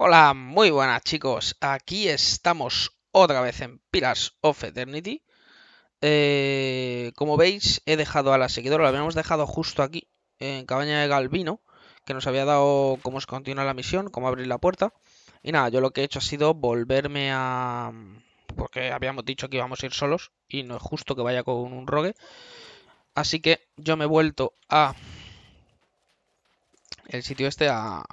Hola, muy buenas chicos. Aquí estamos otra vez en Pillars of Eternity. Eh, como veis, he dejado a la seguidora, la habíamos dejado justo aquí, en Cabaña de Galvino, que nos había dado cómo se continúa la misión, cómo abrir la puerta. Y nada, yo lo que he hecho ha sido volverme a... Porque habíamos dicho que íbamos a ir solos y no es justo que vaya con un rogue. Así que yo me he vuelto a... El sitio este a,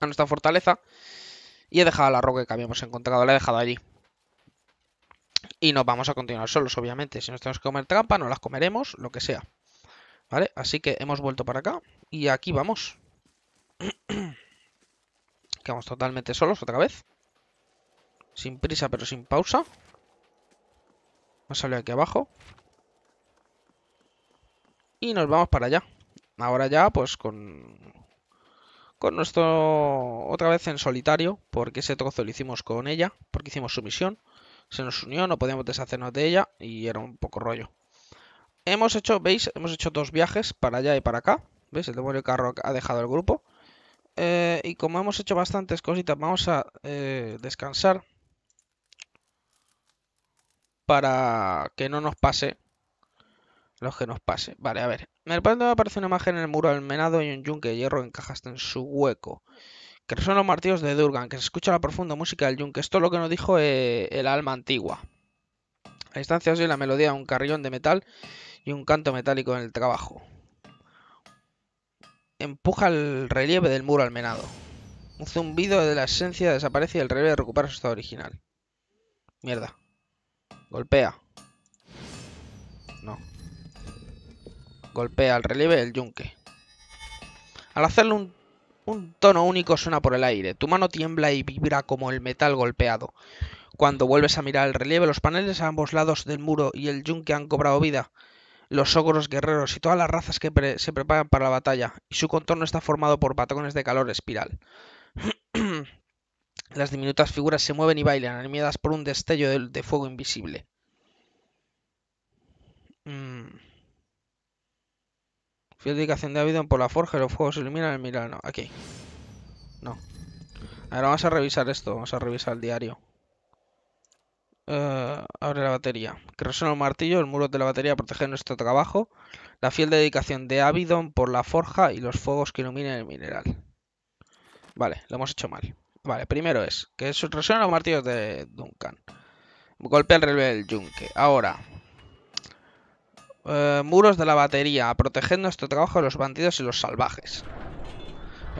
a nuestra fortaleza. Y he dejado la roca que habíamos encontrado, la he dejado allí. Y nos vamos a continuar solos, obviamente. Si nos tenemos que comer trampa, no las comeremos, lo que sea. ¿Vale? Así que hemos vuelto para acá. Y aquí vamos. Quedamos totalmente solos otra vez. Sin prisa, pero sin pausa. a salir aquí abajo. Y nos vamos para allá. Ahora ya, pues con con nuestro otra vez en solitario, porque ese trozo lo hicimos con ella, porque hicimos su misión, se nos unió, no podíamos deshacernos de ella y era un poco rollo. Hemos hecho, veis, hemos hecho dos viajes para allá y para acá, veis, el demonio carro ha dejado el grupo. Eh, y como hemos hecho bastantes cositas, vamos a eh, descansar para que no nos pase los que nos pase. Vale, a ver. me el aparece una imagen en el muro almenado y un yunque de hierro encajaste en su hueco. Que son los martillos de Durgan, que se escucha la profunda música del yunque. Esto es lo que nos dijo eh, el alma antigua. A distancia oye la melodía de un carrillón de metal y un canto metálico en el trabajo. Empuja el relieve del muro almenado. Un zumbido de la esencia desaparece y el relieve recupera su estado original. Mierda. Golpea. No, Golpea al relieve el yunque. Al hacerlo un, tono único suena por el aire. Tu mano tiembla y vibra como el metal golpeado. Cuando vuelves a mirar el relieve, los paneles a ambos lados del muro y el yunque han cobrado vida. Los ogros guerreros y todas las razas que se preparan para la batalla, y su contorno está formado por patrones de calor espiral. las diminutas figuras se mueven y bailan, animadas por un destello de, fuego invisible. Mm. Fiel dedicación de Abidon por la forja y los fuegos iluminan el No, Aquí. No. Ahora vamos a revisar esto. Vamos a revisar el diario. Eh, abre la batería. Que resuena el martillo, el muro de la batería protege nuestro trabajo. La fiel dedicación de Abidon por la forja y los fuegos que iluminan el mineral. Vale, lo hemos hecho mal. Vale, primero es que resuena los martillos de Duncan. golpe al rebel del yunque. Ahora, eh, muros de la batería. proteged proteger nuestro trabajo de los bandidos y los salvajes.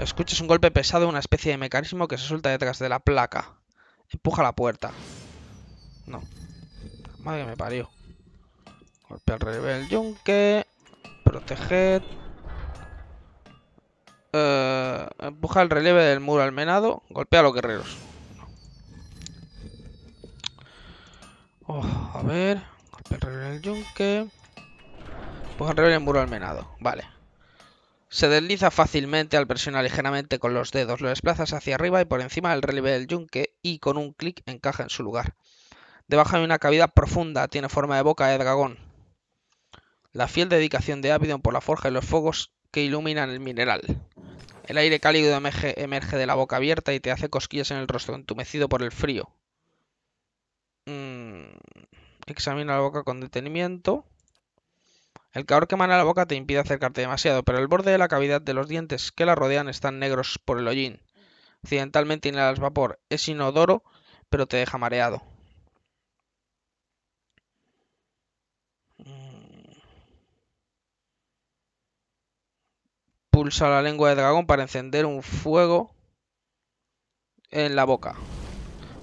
Escuchas un golpe pesado, una especie de mecanismo que se suelta detrás de la placa. Empuja la puerta. No. Madre que me parió. el al rebel yunque. Proteger. Eh, empuja el relieve del muro almenado Golpea a los guerreros. Oh, a ver. el relieve del yunque. Pues alrededor en muro almenado. Vale. Se desliza fácilmente al presionar ligeramente con los dedos. Lo desplazas hacia arriba y por encima del relieve del yunque y con un clic encaja en su lugar. Debajo hay una cavidad profunda, tiene forma de boca de dragón. La fiel dedicación de Abidon por la forja y los fuegos que iluminan el mineral. El aire cálido emerge, de la boca abierta y te hace cosquillas en el rostro, entumecido por el frío. Mm, examina la boca con detenimiento. El calor que emana la boca te impide acercarte demasiado, pero el borde de la cavidad de los dientes que la rodean están negros por el hollín. Accidentalmente inhalas vapor, es inodoro, pero te deja mareado. Mm. Pulsa la lengua de dragón para encender un fuego en la boca.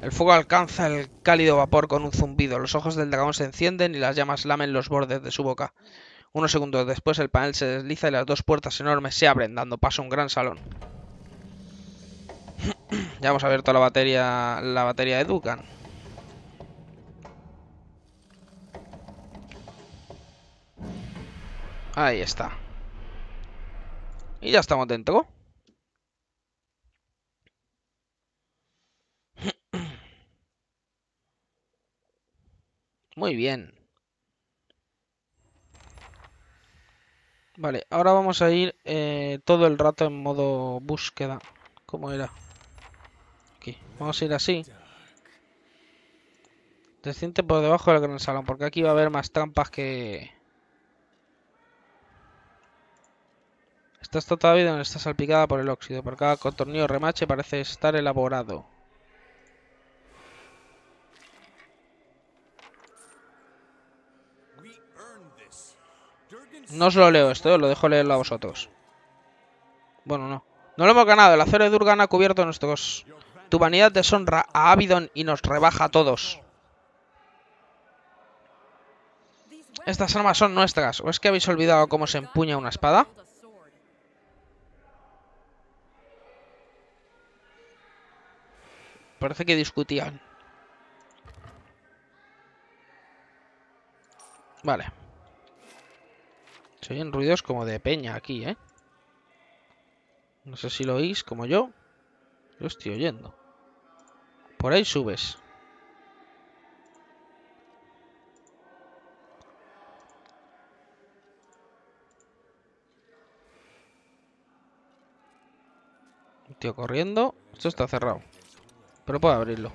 El fuego alcanza el cálido vapor con un zumbido. Los ojos del dragón se encienden y las llamas lamen los bordes de su boca. Unos segundos después el panel se desliza y las dos puertas enormes se abren, dando paso a un gran salón. ya hemos abierto la batería, la batería de Dukan. Ahí está. Y ya estamos dentro. Muy bien. Vale, ahora vamos a ir eh, todo el rato en modo búsqueda. ¿Cómo era? Aquí. Vamos a ir así. Desciende por debajo del gran salón, porque aquí va a haber más trampas que... Estás todavía todavía vida está salpicada por el óxido. Por cada contornillo remache parece estar elaborado. No os lo leo esto, eh, lo dejo leerlo a vosotros. Bueno, no. No lo hemos ganado. El acero de Durgan ha cubierto nuestros... Tu vanidad deshonra a Abidon y nos rebaja a todos. Estas armas son nuestras. ¿O es que habéis olvidado cómo se empuña una espada? Parece que discutían. Vale. Se oyen ruidos como de peña aquí, ¿eh? No sé si lo oís como yo. Yo estoy oyendo. Por ahí subes. Un tío corriendo. Esto está cerrado. Pero puedo abrirlo.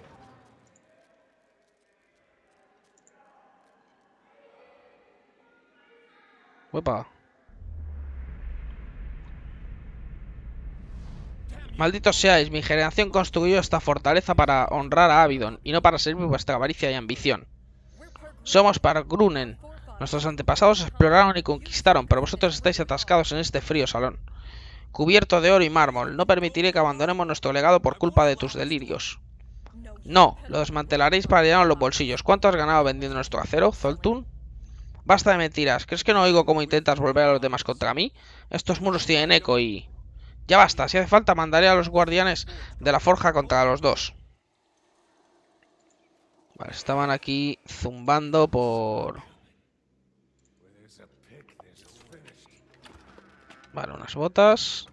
Malditos seáis, mi generación construyó esta fortaleza para honrar a Abidon, y no para servir vuestra avaricia y ambición. Somos para Grunen. Nuestros antepasados exploraron y conquistaron, pero vosotros estáis atascados en este frío salón. Cubierto de oro y mármol, no permitiré que abandonemos nuestro legado por culpa de tus delirios. No, lo desmantelaréis para llenar los bolsillos. ¿Cuánto has ganado vendiendo nuestro acero, Zoltun? Basta de mentiras. ¿Crees que no oigo cómo intentas volver a los demás contra mí? Estos muros tienen eco y... Ya basta, si hace falta mandaré a los guardianes de la forja contra los dos. Vale, estaban aquí zumbando por... Vale, unas botas.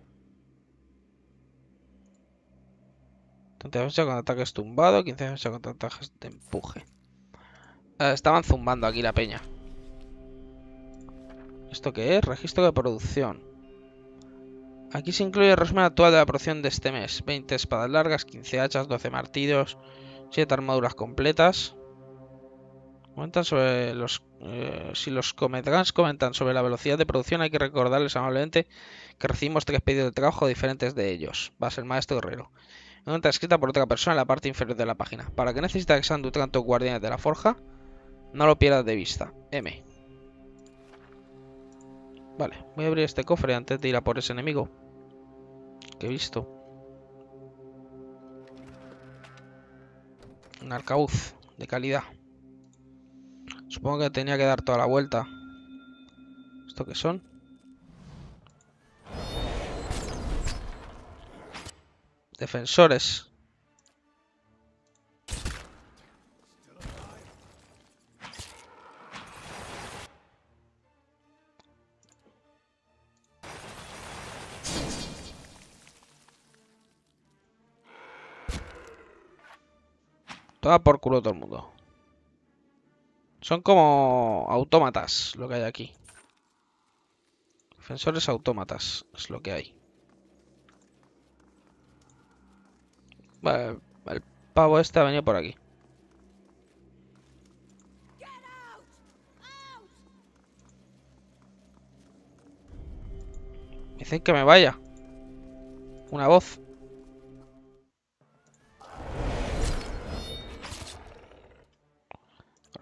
Tantas con ataques tumbado, 15 años con ataques de empuje. Eh, estaban zumbando aquí la peña. ¿Esto qué es? Registro de producción. Aquí se incluye el resumen actual de la producción de este mes. 20 espadas largas, 15 hachas, 12 martillos, 7 armaduras completas. Comentan sobre los... Eh, si los cometrans comentan sobre la velocidad de producción, hay que recordarles amablemente que recibimos tres pedidos de trabajo diferentes de ellos. Va a ser maestro guerrero Una nota escrita por otra persona en la parte inferior de la página. ¿Para que necesite que sean tanto guardianes de la forja? No lo pierdas de vista. M. Vale, voy a abrir este cofre antes de ir a por ese enemigo. Que he visto. Un arcabuz de calidad. Supongo que tenía que dar toda la vuelta. ¿Esto qué son? Defensores. Toda por culo todo el mundo. Son como autómatas lo que hay aquí. Defensores autómatas es lo que hay. el pavo este ha venido por aquí. Dicen que me vaya. Una voz.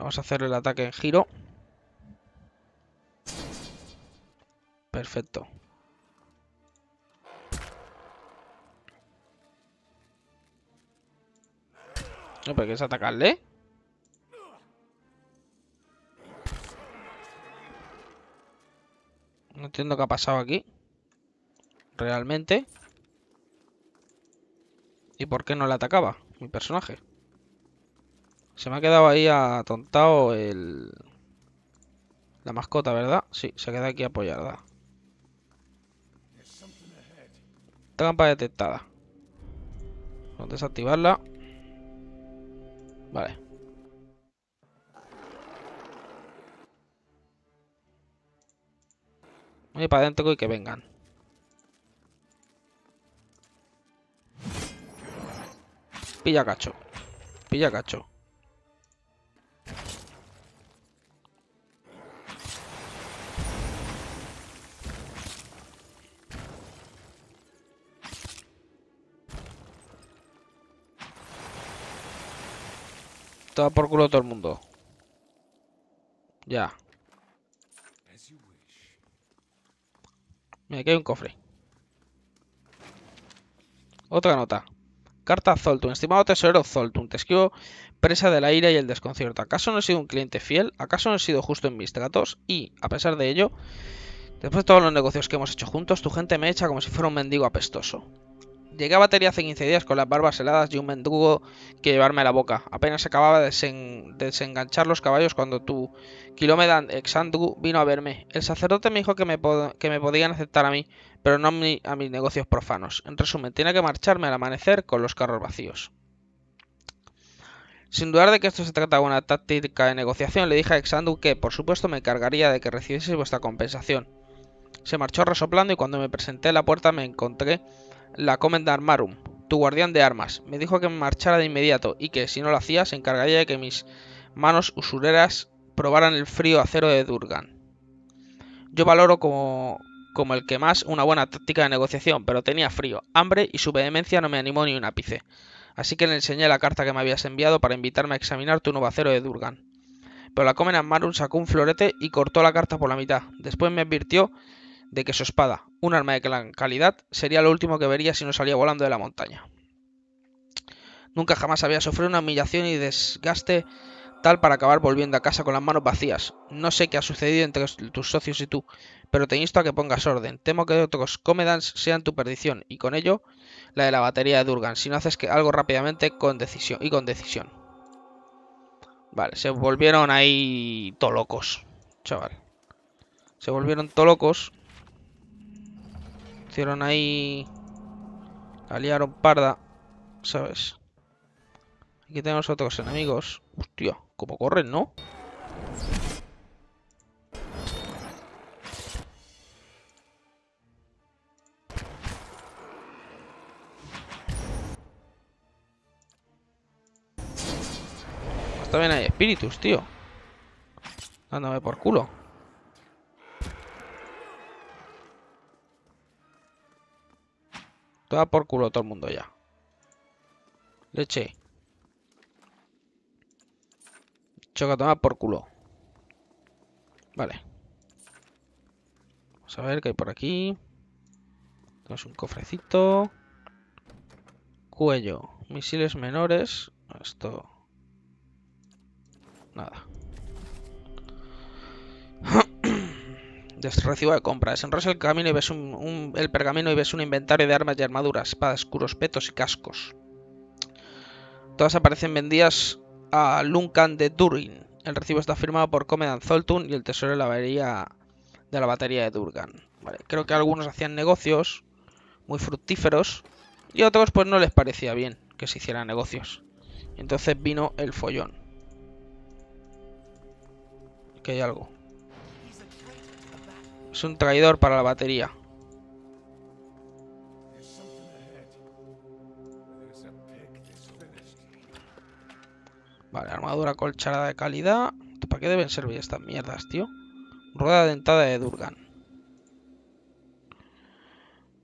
Vamos a hacer el ataque en giro. Perfecto. No, pero quieres atacarle. No entiendo qué ha pasado aquí. Realmente. ¿Y por qué no le atacaba mi personaje? Se me ha quedado ahí atontado el... La mascota, ¿verdad? Sí, se queda aquí apoyada. Trampa detectada. Vamos a desactivarla. Vale. Voy para adentro y que vengan. Pilla cacho. Pilla cacho. Todo por culo todo el mundo. Ya. Mira, aquí hay un cofre. Otra nota. Carta Zoltun. Estimado tesorero Zoltun, te escribo presa de la ira y el desconcierto. ¿Acaso no he sido un cliente fiel? ¿Acaso no he sido justo en mis tratos? Y, a pesar de ello, después de todos los negocios que hemos hecho juntos, tu gente me echa como si fuera un mendigo apestoso. Llegué a batería hace 15 días con las barbas heladas y un mendugo que llevarme a la boca. Apenas acababa de desenganchar los caballos cuando tu Kilomedan Exandru vino a verme. El sacerdote me dijo que me, podían aceptar a mí, pero no a, mis negocios profanos. En resumen, tenía que marcharme al amanecer con los carros vacíos. Sin dudar de que esto se trata de una táctica de negociación, le dije a Exandru que, por supuesto, me encargaría de que recibiese vuestra compensación. Se marchó resoplando y cuando me presenté a la puerta me encontré la Comendar Marum, tu guardián de armas. Me dijo que me marchara de inmediato y que, si no lo hacía, se encargaría de que mis manos usureras probaran el frío acero de Durgan. Yo valoro como, como el que más una buena táctica de negociación, pero tenía frío, hambre y su vehemencia no me animó ni un ápice. Así que le enseñé la carta que me habías enviado para invitarme a examinar tu nuevo acero de Durgan. Pero la Comendar Marum sacó un florete y cortó la carta por la mitad. Después me advirtió de que su espada, un arma de gran calidad, sería lo último que vería si no salía volando de la montaña. Nunca jamás había sufrido una humillación y desgaste tal para acabar volviendo a casa con las manos vacías. No sé qué ha sucedido entre tus socios y tú, pero te insto a que pongas orden. Temo que otros comedans sean tu perdición y con ello la de la batería de Durgan, si no haces que algo rápidamente con decisión y con decisión. Vale, se volvieron ahí tolocos. chaval. Se volvieron tolocos. locos. Hicieron ahí... La parda, ¿sabes? Aquí tenemos otros enemigos. Hostia, como corren, ¿no? Está pues bien hay espíritus, tío. Dándome por culo. por culo todo el mundo ya. Leche. Choca toma por culo. Vale. Vamos a ver qué hay por aquí. Tenemos un cofrecito. Cuello. Misiles menores. Esto. Nada. recibo de compras. Enrollas el, camino y ves un, el pergamino y ves un inventario de armas y armaduras, espadas, petos y cascos. Todas aparecen vendidas a Luncan de Durin. El recibo está firmado por Comedan Zoltun y el tesoro de la batería de, la batería de Durgan. creo que algunos hacían negocios muy fructíferos y a otros pues no les parecía bien que se hicieran negocios. Entonces vino el follón. Que hay algo. Es un traidor para la batería. Vale, armadura colchada de calidad. ¿Para qué deben servir estas mierdas, tío? Rueda dentada de Durgan.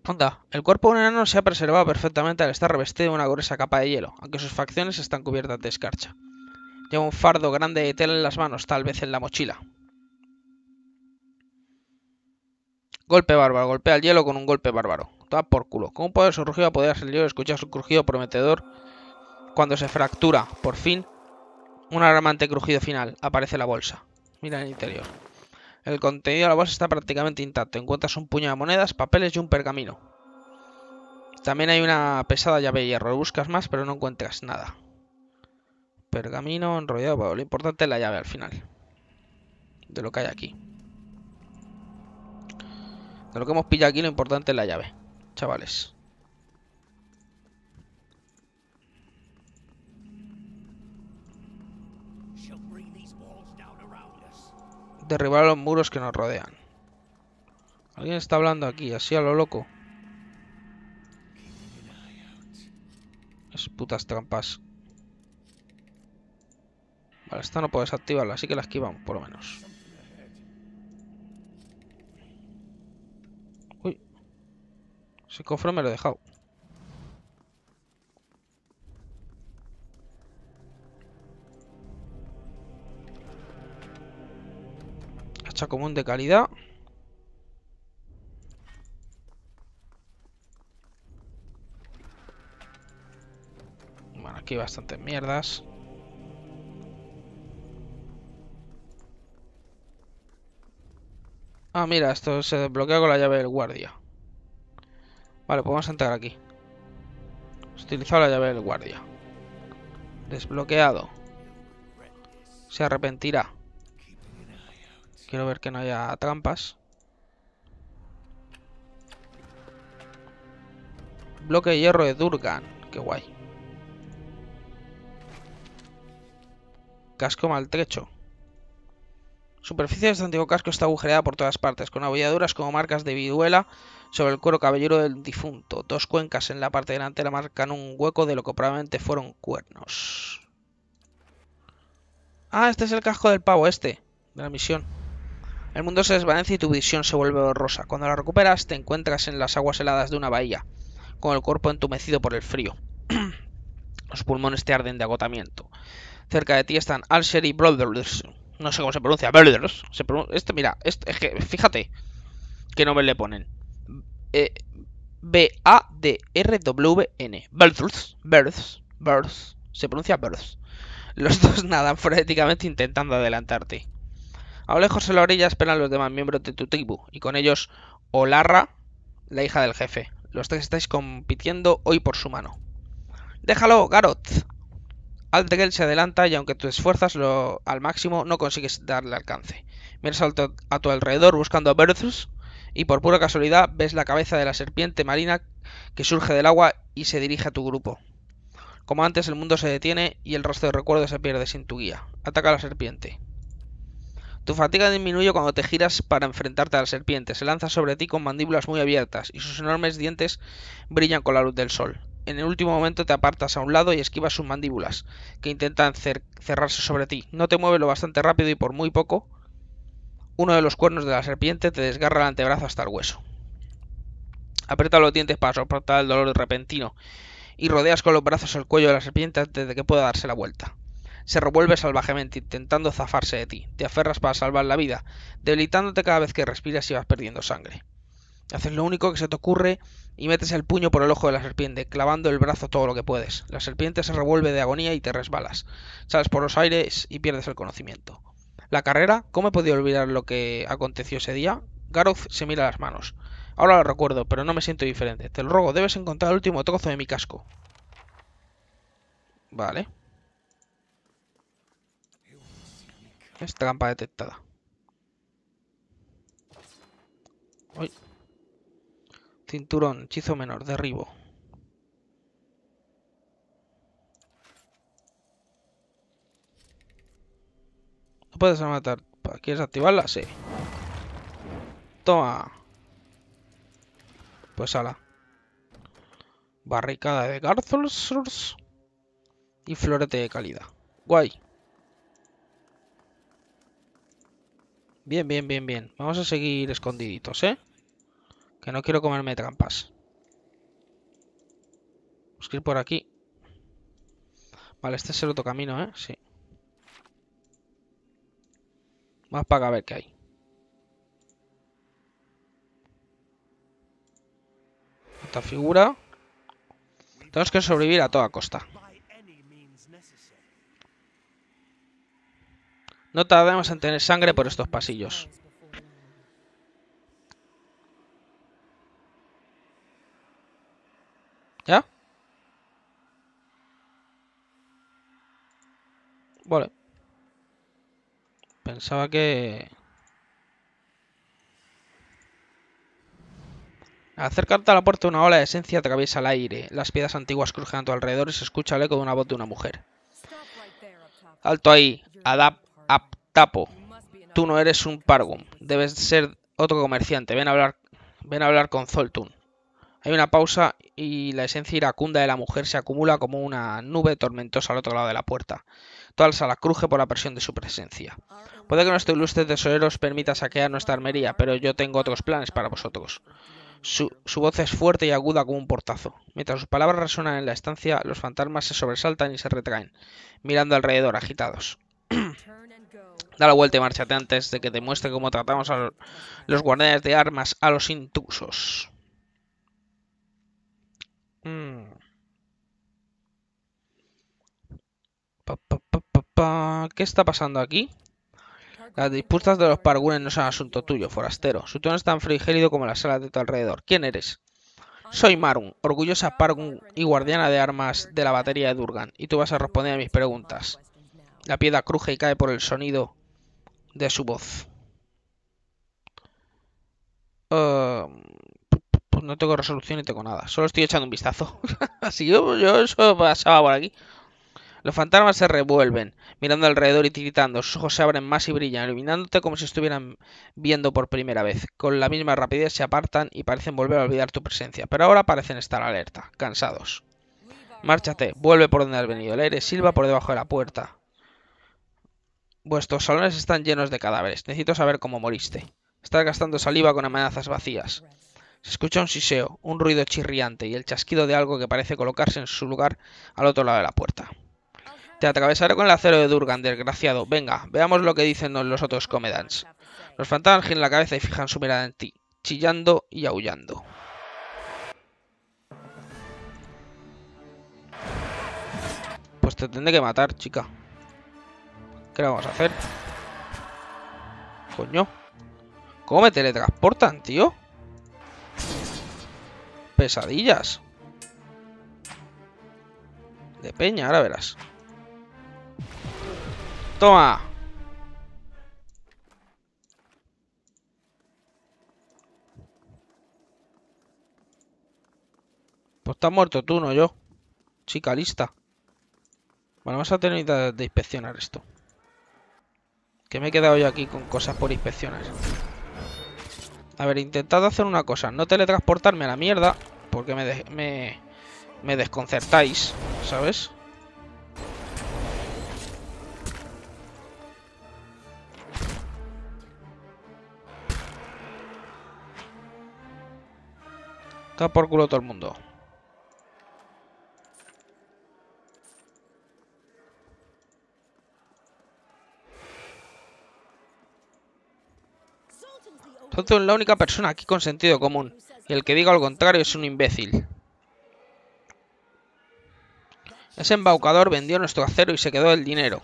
Onda, el cuerpo de un enano se ha preservado perfectamente al estar revestido de una gruesa capa de hielo, aunque sus facciones están cubiertas de escarcha. Lleva un fardo grande de tela en las manos, tal vez en la mochila. Golpe bárbaro. Golpea al hielo con un golpe bárbaro. Toda por culo. Con un poder surgido a poder el hielo escuchar su crujido prometedor cuando se fractura. Por fin, un alarmante crujido final. Aparece la bolsa. Mira el interior. El contenido de la bolsa está prácticamente intacto. Encuentras un puño de monedas, papeles y un pergamino. También hay una pesada llave de hierro. Buscas más, pero no encuentras nada. Pergamino enrollado. Lo importante es la llave al final. De lo que hay aquí. De lo que hemos pillado aquí, lo importante es la llave, chavales. Derribar los muros que nos rodean. Alguien está hablando aquí, así a lo loco. Es putas trampas. Vale, esta no puedes activarla, así que la esquivamos, por lo menos. Ese cofre me lo he dejado. Hacha común de calidad. Bueno, aquí hay bastantes mierdas. Ah, mira, esto se desbloquea con la llave del guardia. Vale, pues vamos a entrar aquí. He utilizado la llave del guardia. Desbloqueado. Se arrepentirá. Quiero ver que no haya trampas. Bloque de hierro de Durgan. Qué guay. Casco maltrecho. Superficie de este antiguo casco está agujereada por todas partes, con abolladuras como marcas de viduela sobre el cuero cabellero del difunto. Dos cuencas en la parte delantera marcan un hueco de lo que probablemente fueron cuernos. Ah, este es el casco del pavo este, de la misión. El mundo se desvanece y tu visión se vuelve rosa. Cuando la recuperas te encuentras en las aguas heladas de una bahía, con el cuerpo entumecido por el frío. Los pulmones te arden de agotamiento. Cerca de ti están Alsher y Brothers, no sé cómo se pronuncia, Birds. este, mira, este, es que, fíjate qué nombre le ponen. B-A-D-R-W-N. Births. birds, Births. Se pronuncia Births. Los dos nadan frenéticamente intentando adelantarte. A lo lejos en la orilla esperan los demás miembros de tu tribu, y con ellos Olarra, la hija del jefe. Los tres estáis compitiendo hoy por su mano. Déjalo, Garot, Aldegel se adelanta y aunque tú esfuerzas lo, al máximo no consigues darle alcance. Miras a tu, alrededor buscando a Berthus y por pura casualidad ves la cabeza de la serpiente marina que surge del agua y se dirige a tu grupo. Como antes el mundo se detiene y el rastro de recuerdo se pierde sin tu guía. Ataca a la serpiente. Tu fatiga disminuye cuando te giras para enfrentarte a la serpiente. Se lanza sobre ti con mandíbulas muy abiertas y sus enormes dientes brillan con la luz del sol en el último momento te apartas a un lado y esquivas sus mandíbulas, que intentan cerrarse sobre ti. No te mueve lo bastante rápido y por muy poco, uno de los cuernos de la serpiente te desgarra el antebrazo hasta el hueso. Aprieta los dientes para soportar el dolor repentino y rodeas con los brazos el cuello de la serpiente antes de que pueda darse la vuelta. Se revuelve salvajemente intentando zafarse de ti. Te aferras para salvar la vida, debilitándote cada vez que respiras y vas perdiendo sangre. Haces lo único que se te ocurre y metes el puño por el ojo de la serpiente, clavando el brazo todo lo que puedes. La serpiente se revuelve de agonía y te resbalas. Sales por los aires y pierdes el conocimiento. La carrera, ¿cómo he podido olvidar lo que aconteció ese día? Garoth se mira las manos. Ahora lo recuerdo, pero no me siento diferente. Te lo ruego debes encontrar el último trozo de mi casco. Vale. Es trampa detectada. Cinturón, hechizo menor, derribo. No puedes matar. ¿Quieres activarla? Sí. Toma. Pues ala. Barricada de Garthursurs. Y florete de calidad. Guay. Bien, bien, bien, bien. Vamos a seguir escondiditos, ¿eh? Que no quiero comerme trampas. Vamos ir por aquí. Vale, este es el otro camino, ¿eh? Sí. Vamos para ver qué hay. Otra figura. Tenemos que sobrevivir a toda costa. No tardemos en tener sangre por estos pasillos. ¿Ya? Vale. Pensaba que... Acercarte a la puerta una ola de esencia atraviesa el aire. Las piedras antiguas crujen a tu alrededor y se escucha el eco de una voz de una mujer. Alto ahí, Adap Aptapo. Tú no eres un Pargum. Debes ser otro comerciante. Ven a hablar, ven a hablar con Zoltun. Hay una pausa y la esencia iracunda de la mujer se acumula como una nube tormentosa al otro lado de la puerta. Toda la sala cruje por la presión de su presencia. Puede que nuestro ilustre tesorero os permita saquear nuestra armería, pero yo tengo otros planes para vosotros. Su, voz es fuerte y aguda como un portazo. Mientras sus palabras resonan en la estancia, los fantasmas se sobresaltan y se retraen, mirando alrededor agitados. da la vuelta y márchate antes de que demuestre cómo tratamos a los guardianes de armas a los intrusos. Mm. ¿Qué está pasando aquí? Las disputas de los pargunes no son asunto tuyo, forastero. Su tono es tan frigélido como la sala de tu alrededor. ¿Quién eres? Soy Marun, orgullosa Pargun y guardiana de armas de la batería de Durgan, y tú vas a responder a mis preguntas. La piedra cruje y cae por el sonido de su voz. Em, pues no tengo resolución y tengo nada. Solo estoy echando un vistazo. Así yo, pues, yo eso pasaba por aquí. Los fantasmas se revuelven, mirando alrededor y tiritando. Sus ojos se abren más y brillan, iluminándote como si estuvieran viendo por primera vez. Con la misma rapidez se apartan y parecen volver a olvidar tu presencia, pero ahora parecen estar alerta, cansados. Márchate, vuelve por donde has venido. El aire silba por debajo de la puerta. Vuestros salones están llenos de cadáveres. Necesito saber cómo moriste. Estás gastando saliva con amenazas vacías. Se escucha un siseo, un ruido chirriante y el chasquido de algo que parece colocarse en su lugar al otro lado de la puerta. Te atravesaré con el acero de Durgan, desgraciado. Venga, veamos lo que dicen los otros comedans. Los fantasmas giran la cabeza y fijan su mirada en ti, chillando y aullando. Pues te tendré que matar, chica. ¿Qué le vamos a hacer? Coño. ¿Cómo me teletransportan, tío? pesadillas. De peña, ahora verás. ¡Toma! Pues está muerto tú, no yo. Chica, lista. Bueno, vamos a tener que de inspeccionar esto. Que me he quedado yo aquí con cosas por inspeccionar. A ver, intentad hacer una cosa. No teletransportarme a la mierda. Porque me, me, me desconcertáis, ¿sabes? Está por culo todo el mundo. Soy la única persona aquí con sentido común. Y el que diga lo contrario es un imbécil. Ese embaucador vendió nuestro acero y se quedó el dinero.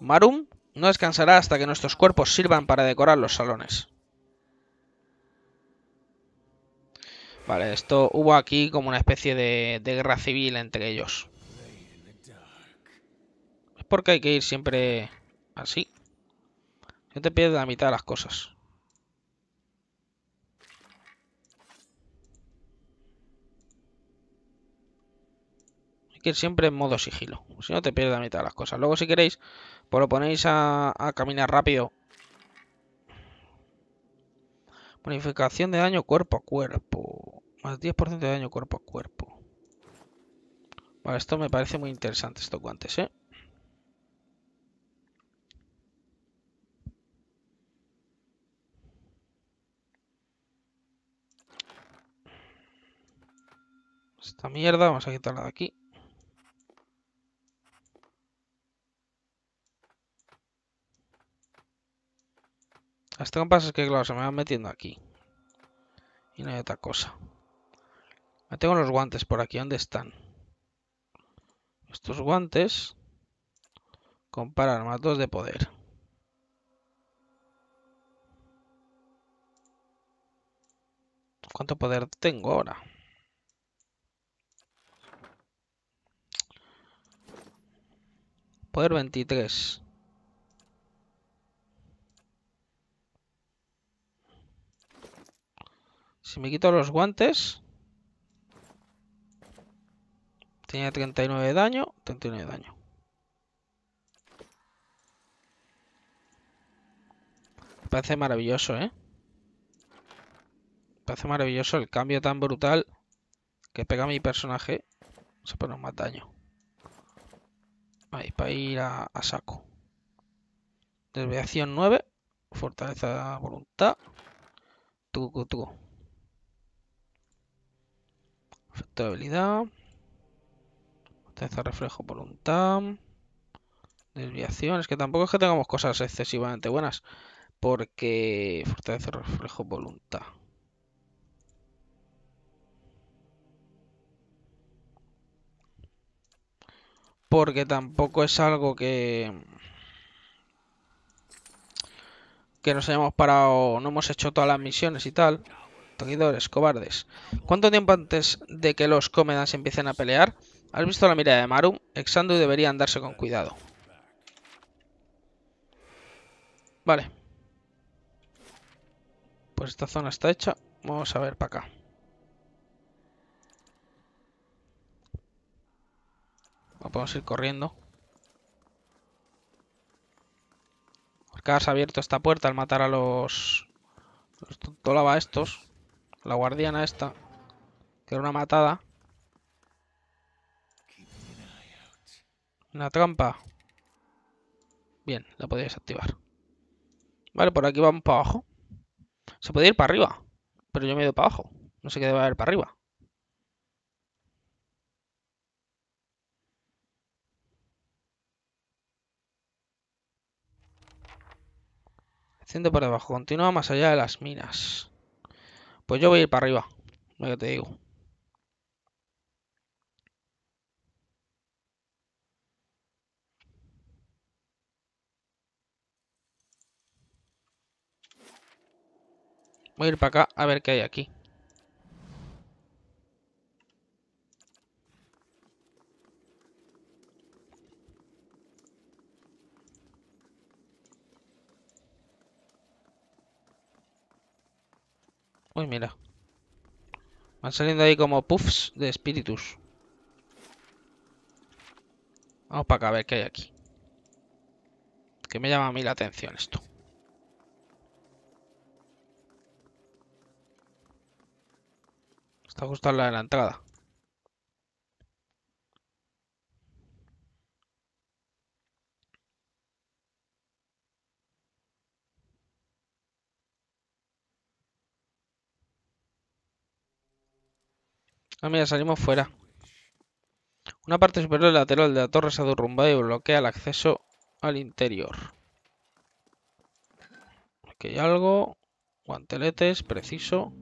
Marum no descansará hasta que nuestros cuerpos sirvan para decorar los salones. Vale, esto hubo aquí como una especie de, de guerra civil entre ellos. Es porque hay que ir siempre así no te pierdes la mitad de las cosas. Hay que ir siempre en modo sigilo. Si no te pierdes la mitad de las cosas. Luego si queréis, pues lo ponéis a, caminar rápido. Bonificación de daño cuerpo a cuerpo. Más 10% de daño cuerpo a cuerpo. Vale, esto me parece muy interesante, estos guantes, ¿eh? esta mierda, vamos a quitarla de aquí. Las tengo es que, claro, se me van metiendo aquí. Y no hay otra cosa. Me tengo los guantes por aquí. ¿Dónde están? Estos guantes. Comparan más dos de poder. ¿Cuánto poder tengo ahora? Poder 23. Si me quito los guantes... Tenía 39 de daño, 39 de daño. parece maravilloso, ¿eh? parece maravilloso el cambio tan brutal que pega a mi personaje. Se pone más daño para ir a, saco. Desviación 9. Fortaleza voluntad. Tu, tucu. Efecto de habilidad. Fortaleza reflejo voluntad. Desviación. Es que tampoco es que tengamos cosas excesivamente buenas. Porque fortaleza reflejo voluntad. porque tampoco es algo que que nos hayamos parado, no hemos hecho todas las misiones y tal. Seguidores, cobardes. ¿Cuánto tiempo antes de que los Comedans empiecen a pelear? ¿Has visto la mirada de Maru? Exandu debería andarse con cuidado. Vale. Pues esta zona está hecha. Vamos a ver para acá. Podemos ir corriendo. Porque has abierto esta puerta al matar a los... Los tolaba estos. La guardiana esta. Que era una matada. Una trampa. Bien, la podéis activar. Vale, por aquí vamos para abajo. Se puede ir para arriba. Pero yo me he ido para abajo. No sé qué debe haber para arriba. Ciento para abajo. Continúa más allá de las minas. Pues yo voy a ir para arriba. Lo que te digo. Voy a ir para acá a ver qué hay aquí. mira. Van saliendo ahí como puffs de espíritus. Vamos para acá a ver qué hay aquí. Que me llama a mí la atención esto. Está justo en de la entrada. Ah, mira, salimos fuera. Una parte superior lateral de la torre se ha derrumbado y bloquea el acceso al interior. Aquí hay algo. Guanteletes, preciso.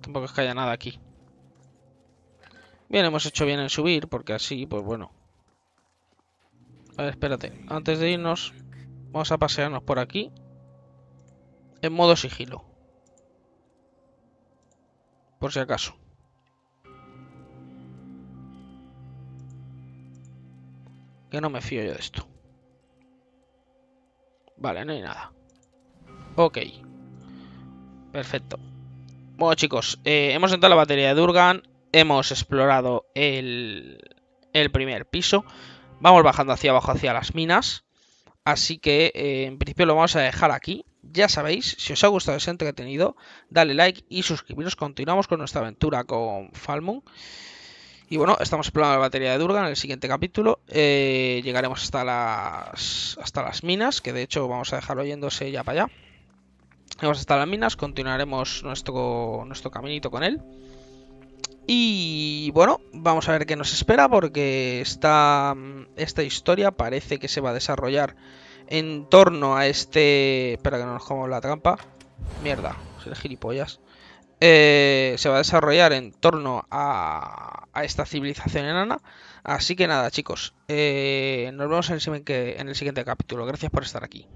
tampoco es que haya nada aquí. Bien, hemos hecho bien en subir, porque así, pues bueno. A ver, espérate. Antes de irnos, vamos a pasearnos por aquí. En modo sigilo por si acaso. Que no me fío yo de esto. Vale, no hay nada. Ok. Perfecto. Bueno, chicos, eh, hemos entrado la batería de Durgan. Hemos explorado el, primer piso. Vamos bajando hacia abajo, hacia las minas. Así que eh, en principio lo vamos a dejar aquí. Ya sabéis, si os ha gustado ese entretenido, dale like y suscribiros. Continuamos con nuestra aventura con Falmon. Y bueno, estamos explorando la batería de Durga en el siguiente capítulo. Eh, llegaremos hasta las, hasta las minas, que de hecho vamos a dejarlo yéndose ya para allá. Vamos hasta las minas, continuaremos nuestro, nuestro caminito con él. Y bueno, vamos a ver qué nos espera porque esta, esta historia parece que se va a desarrollar en torno a este... Espera que no nos comamos la trampa. Mierda, ser gilipollas. Eh, se va a desarrollar en torno a, esta civilización enana. Así que nada, chicos. Eh, nos vemos en el, siguiente capítulo. Gracias por estar aquí.